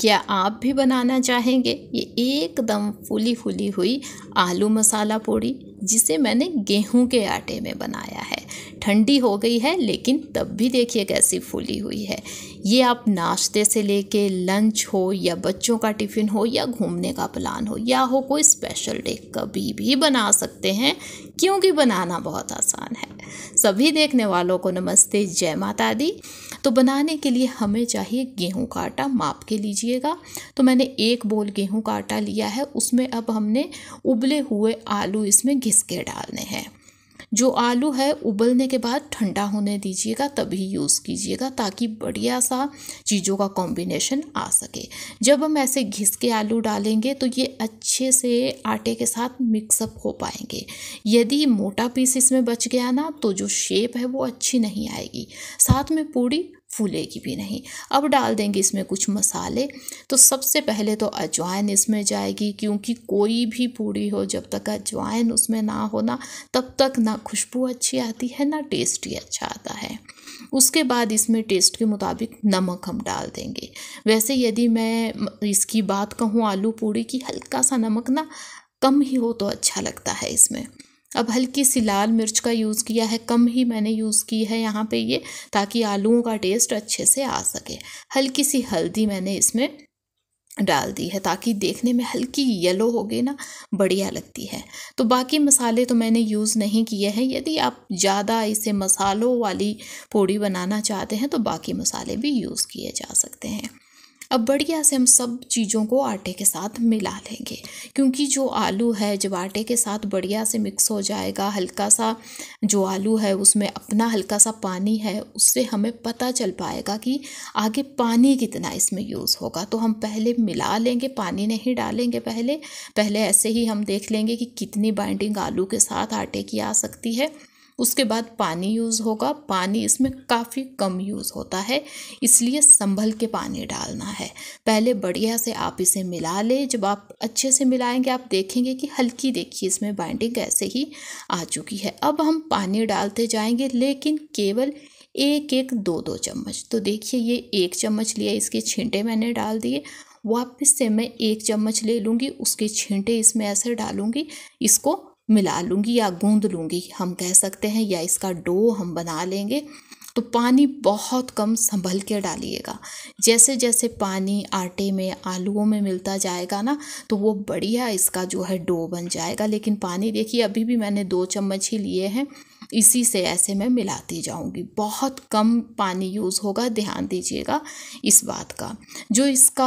क्या आप भी बनाना चाहेंगे ये एकदम फूली फूली हुई आलू मसाला पूड़ी जिसे मैंने गेहूं के आटे में बनाया है ठंडी हो गई है लेकिन तब भी देखिए कैसी फूली हुई है ये आप नाश्ते से लेके लंच हो या बच्चों का टिफ़िन हो या घूमने का प्लान हो या हो कोई स्पेशल डे कभी भी बना सकते हैं क्योंकि बनाना बहुत आसान है सभी देखने वालों को नमस्ते जय माता दी तो बनाने के लिए हमें चाहिए गेहूं का आटा माप के लीजिएगा तो मैंने एक बोल गेहूं का आटा लिया है उसमें अब हमने उबले हुए आलू इसमें घिस के डालने हैं जो आलू है उबलने के बाद ठंडा होने दीजिएगा तभी यूज़ कीजिएगा ताकि बढ़िया सा चीज़ों का कॉम्बिनेशन आ सके जब हम ऐसे घिस के आलू डालेंगे तो ये अच्छे से आटे के साथ मिक्सअप हो पाएंगे यदि मोटा पीस इसमें बच गया ना तो जो शेप है वो अच्छी नहीं आएगी साथ में पूड़ी फूलेगी भी नहीं अब डाल देंगे इसमें कुछ मसाले तो सबसे पहले तो अजवाइन इसमें जाएगी क्योंकि कोई भी पूड़ी हो जब तक अजवाइन उसमें ना हो ना तब तक ना खुशबू अच्छी आती है ना टेस्ट ही अच्छा आता है उसके बाद इसमें टेस्ट के मुताबिक नमक हम डाल देंगे वैसे यदि मैं इसकी बात कहूँ आलू पूड़ी की हल्का सा नमक ना कम ही हो तो अच्छा लगता है इसमें अब हल्की सी लाल मिर्च का यूज़ किया है कम ही मैंने यूज़ की है यहाँ पे ये ताकि आलूओं का टेस्ट अच्छे से आ सके हल्की सी हल्दी मैंने इसमें डाल दी है ताकि देखने में हल्की येलो हो गई ना बढ़िया लगती है तो बाकी मसाले तो मैंने यूज़ नहीं किए हैं यदि आप ज़्यादा इसे मसालों वाली पूड़ी बनाना चाहते हैं तो बाकी मसाले भी यूज़ किए जा सकते हैं अब बढ़िया से हम सब चीज़ों को आटे के साथ मिला लेंगे क्योंकि जो आलू है जब आटे के साथ बढ़िया से मिक्स हो जाएगा हल्का सा जो आलू है उसमें अपना हल्का सा पानी है उससे हमें पता चल पाएगा कि आगे पानी कितना इसमें यूज़ होगा तो हम पहले मिला लेंगे पानी नहीं डालेंगे पहले पहले ऐसे ही हम देख लेंगे कि कितनी बाइंडिंग आलू के साथ आटे की आ सकती है उसके बाद पानी यूज़ होगा पानी इसमें काफ़ी कम यूज़ होता है इसलिए संभल के पानी डालना है पहले बढ़िया से आप इसे मिला लें जब आप अच्छे से मिलाएंगे आप देखेंगे कि हल्की देखिए इसमें बाइंडिंग ऐसे ही आ चुकी है अब हम पानी डालते जाएंगे लेकिन केवल एक एक दो दो चम्मच तो देखिए ये एक चम्मच लिया इसके छींटे मैंने डाल दिए वापस से मैं एक चम्मच ले लूँगी उसके छींटे इसमें ऐसे डालूँगी इसको मिला लूँगी या गूँध लूँगी हम कह सकते हैं या इसका डो हम बना लेंगे तो पानी बहुत कम संभल के डालिएगा जैसे जैसे पानी आटे में आलूओं में मिलता जाएगा ना तो वो बढ़िया इसका जो है डो बन जाएगा लेकिन पानी देखिए अभी भी मैंने दो चम्मच ही लिए हैं इसी से ऐसे मैं मिलाती जाऊंगी बहुत कम पानी यूज़ होगा ध्यान दीजिएगा इस बात का जो इसका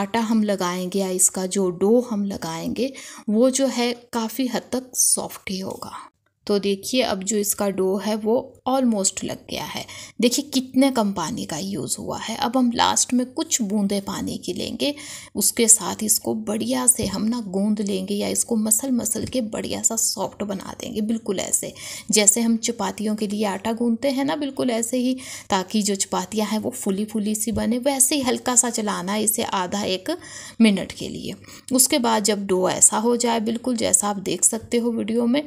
आटा हम लगाएंगे या इसका जो डो हम लगाएंगे वो जो है काफ़ी हद तक सॉफ्ट ही होगा तो देखिए अब जो इसका डो है वो ऑलमोस्ट लग गया है देखिए कितने कम पानी का यूज़ हुआ है अब हम लास्ट में कुछ बूंदे पानी की लेंगे उसके साथ इसको बढ़िया से हम ना गूंद लेंगे या इसको मसल मसल के बढ़िया सा सॉफ्ट बना देंगे बिल्कुल ऐसे जैसे हम चपातियों के लिए आटा गूंदते हैं ना बिल्कुल ऐसे ही ताकि जो चपातियाँ हैं वो फुली फुली सी बने वैसे ही हल्का सा चलाना है इसे आधा एक मिनट के लिए उसके बाद जब डो ऐसा हो जाए बिल्कुल जैसा आप देख सकते हो वीडियो में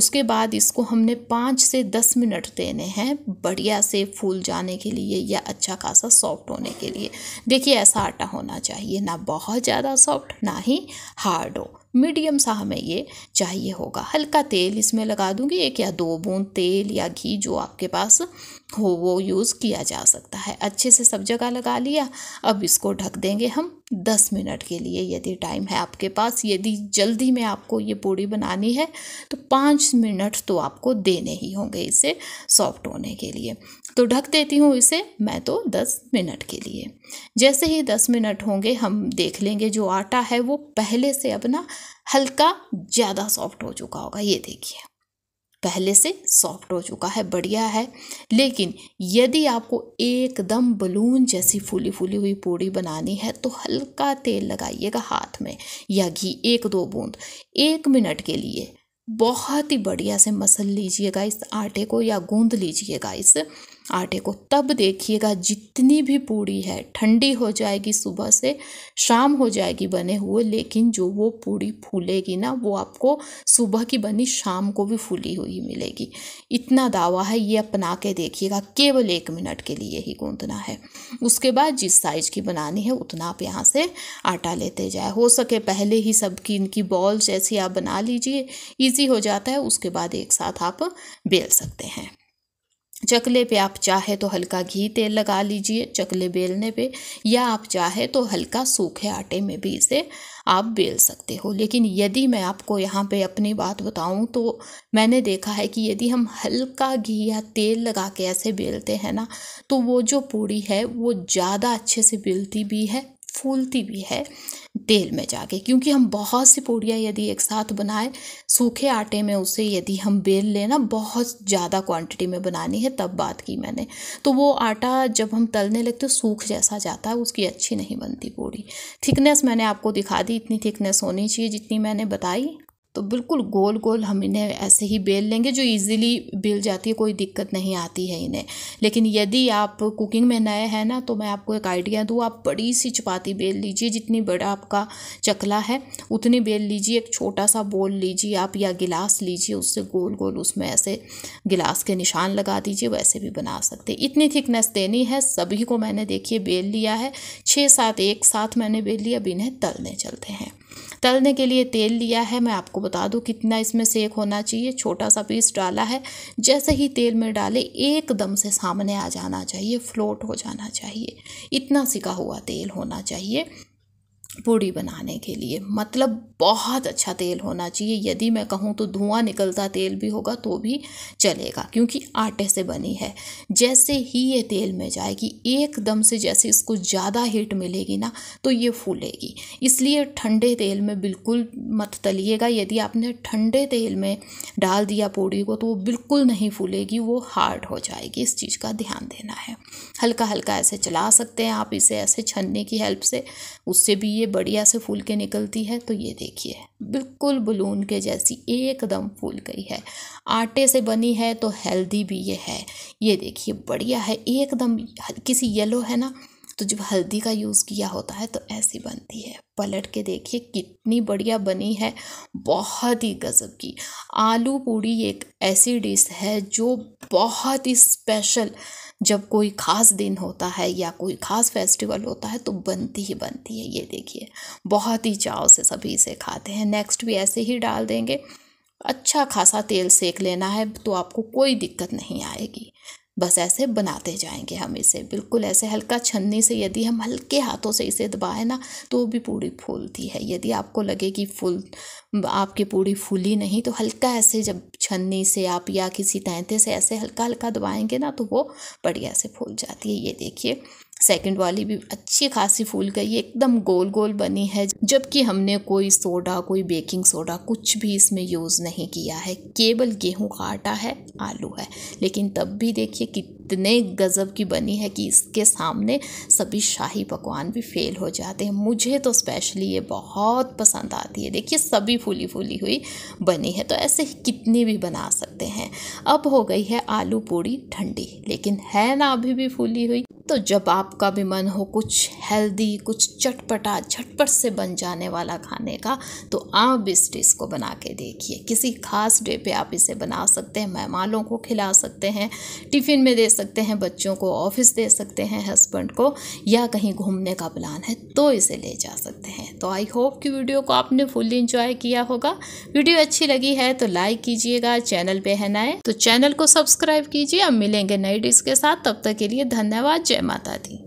उसके बाद बाद इसको हमने पाँच से दस मिनट देने हैं बढ़िया से फूल जाने के लिए या अच्छा खासा सॉफ्ट होने के लिए देखिए ऐसा आटा होना चाहिए ना बहुत ज़्यादा सॉफ्ट ना ही हार्ड हो मीडियम सा हमें ये चाहिए होगा हल्का तेल इसमें लगा दूँगी एक या दो बूंद तेल या घी जो आपके पास हो वो यूज़ किया जा सकता है अच्छे से सब जगह लगा लिया अब इसको ढक देंगे हम दस मिनट के लिए यदि टाइम है आपके पास यदि जल्दी में आपको ये पूड़ी बनानी है तो पाँच मिनट तो आपको देने ही होंगे इसे सॉफ्ट होने के लिए तो ढक देती हूँ इसे मैं तो दस मिनट के लिए जैसे ही दस मिनट होंगे हम देख लेंगे जो आटा है वो पहले से अपना हल्का ज़्यादा सॉफ्ट हो चुका होगा ये देखिए पहले से सॉफ्ट हो चुका है बढ़िया है लेकिन यदि आपको एकदम बलून जैसी फूली फूली हुई पूड़ी बनानी है तो हल्का तेल लगाइएगा हाथ में या घी एक दो बूंद एक मिनट के लिए बहुत ही बढ़िया से मसल लीजिएगा इस आटे को या गूंद लीजिएगा इस आटे को तब देखिएगा जितनी भी पूड़ी है ठंडी हो जाएगी सुबह से शाम हो जाएगी बने हुए लेकिन जो वो पूड़ी फूलेगी ना वो आपको सुबह की बनी शाम को भी फूली हुई मिलेगी इतना दावा है ये अपना के देखिएगा केवल एक मिनट के लिए ही गूंदना है उसके बाद जिस साइज की बनानी है उतना आप यहाँ से आटा लेते जाए हो सके पहले ही सबकी इनकी बॉल जैसी आप बना लीजिए ईजी हो जाता है उसके बाद एक साथ आप बेल सकते हैं चकले पे आप चाहे तो हल्का घी तेल लगा लीजिए चकले बेलने पे या आप चाहे तो हल्का सूखे आटे में भी इसे आप बेल सकते हो लेकिन यदि मैं आपको यहाँ पे अपनी बात बताऊँ तो मैंने देखा है कि यदि हम हल्का घी या तेल लगा के ऐसे बेलते हैं ना तो वो जो पूड़ी है वो ज़्यादा अच्छे से बेलती भी है फूलती भी है तेल में जाके क्योंकि हम बहुत सी पूड़ियाँ यदि एक साथ बनाए सूखे आटे में उसे यदि हम बेल लेना बहुत ज़्यादा क्वांटिटी में बनानी है तब बात की मैंने तो वो आटा जब हम तलने लगते सूख जैसा जाता है उसकी अच्छी नहीं बनती पूड़ी थिकनेस मैंने आपको दिखा दी इतनी थिकनेस होनी चाहिए जितनी मैंने बताई तो बिल्कुल गोल गोल हम इन्हें ऐसे ही बेल लेंगे जो इजीली बेल जाती है कोई दिक्कत नहीं आती है इन्हें लेकिन यदि आप कुकिंग में नए हैं ना तो मैं आपको एक आइडिया दूँ आप बड़ी सी चपाती बेल लीजिए जितनी बड़ा आपका चकला है उतनी बेल लीजिए एक छोटा सा बोल लीजिए आप या गिलास लीजिए उससे गोल गोल उसमें ऐसे गिलास के निशान लगा दीजिए वैसे भी बना सकते इतनी थिकनेस देनी है सभी को मैंने देखिए बेल लिया है छः सात एक साथ मैंने बेल लिया अब इन्हें तलने चलते हैं तलने के लिए तेल लिया है मैं आपको बता दूँ कितना इसमें सेक होना चाहिए छोटा सा पीस डाला है जैसे ही तेल में डाले एकदम से सामने आ जाना चाहिए फ्लोट हो जाना चाहिए इतना सिका हुआ तेल होना चाहिए पूड़ी बनाने के लिए मतलब बहुत अच्छा तेल होना चाहिए यदि मैं कहूँ तो धुआं निकलता तेल भी होगा तो भी चलेगा क्योंकि आटे से बनी है जैसे ही ये तेल में जाएगी एकदम से जैसे इसको ज़्यादा हीट मिलेगी ना तो ये फूलेगी इसलिए ठंडे तेल में बिल्कुल मत तलिएगा यदि आपने ठंडे तेल में डाल दिया पूड़ी को तो वो बिल्कुल नहीं फूलेगी वो हार्ड हो जाएगी इस चीज़ का ध्यान देना है हल्का हल्का ऐसे चला सकते हैं आप इसे ऐसे छनने की हेल्प से उससे भी ये ये बढ़िया से फूल के निकलती है तो ये देखिए बिल्कुल बलून के जैसी एकदम फूल गई है आटे से बनी है तो हेल्दी भी ये है ये देखिए बढ़िया है एकदम किसी येलो है ना तो जब हल्दी का यूज़ किया होता है तो ऐसी बनती है पलट के देखिए कितनी बढ़िया बनी है बहुत ही गज़ब की आलू पूड़ी एक ऐसी डिश है जो बहुत ही स्पेशल जब कोई ख़ास दिन होता है या कोई ख़ास फेस्टिवल होता है तो बनती ही बनती है ये देखिए बहुत ही चाव से सभी इसे खाते हैं नेक्स्ट भी ऐसे ही डाल देंगे अच्छा खासा तेल सेक लेना है तो आपको कोई दिक्कत नहीं आएगी बस ऐसे बनाते जाएंगे हम इसे बिल्कुल ऐसे हल्का छन्नी से यदि हम हल्के हाथों से इसे दबाएं ना तो भी पूड़ी फूलती है यदि आपको लगे कि फूल आपकी पूड़ी फूली नहीं तो हल्का ऐसे जब छन्नी से आप या किसी तैंते से ऐसे हल्का हल्का दबाएंगे ना तो वो बढ़िया से फूल जाती है ये देखिए सेकंड वाली भी अच्छी खासी फूल गई एकदम गोल गोल बनी है जबकि हमने कोई सोडा कोई बेकिंग सोडा कुछ भी इसमें यूज़ नहीं किया है केवल गेहूं का आटा है आलू है लेकिन तब भी देखिए कितने गज़ब की बनी है कि इसके सामने सभी शाही पकवान भी फेल हो जाते हैं मुझे तो स्पेशली ये बहुत पसंद आती है देखिए सभी फूली फूली हुई बनी है तो ऐसे ही कितनी भी बना सकते हैं अब हो गई है आलू पूड़ी ठंडी लेकिन है ना अभी भी फूली हुई तो जब आपका भी मन हो कुछ हेल्दी कुछ चटपटा झटपट से बन जाने वाला खाने का तो आप इस डिश को बना के देखिए किसी खास डे पे आप इसे बना सकते हैं मेहमानों को खिला सकते हैं टिफ़िन में दे सकते हैं बच्चों को ऑफिस दे सकते हैं हस्बैंड को या कहीं घूमने का प्लान है तो इसे ले जा सकते हैं तो आई होप कि वीडियो को आपने फुल्ली इंजॉय किया होगा वीडियो अच्छी लगी है तो लाइक कीजिएगा चैनल पर है नए तो चैनल को सब्सक्राइब कीजिए अब मिलेंगे नई डिश के साथ तब तक के लिए धन्यवाद जय माता दी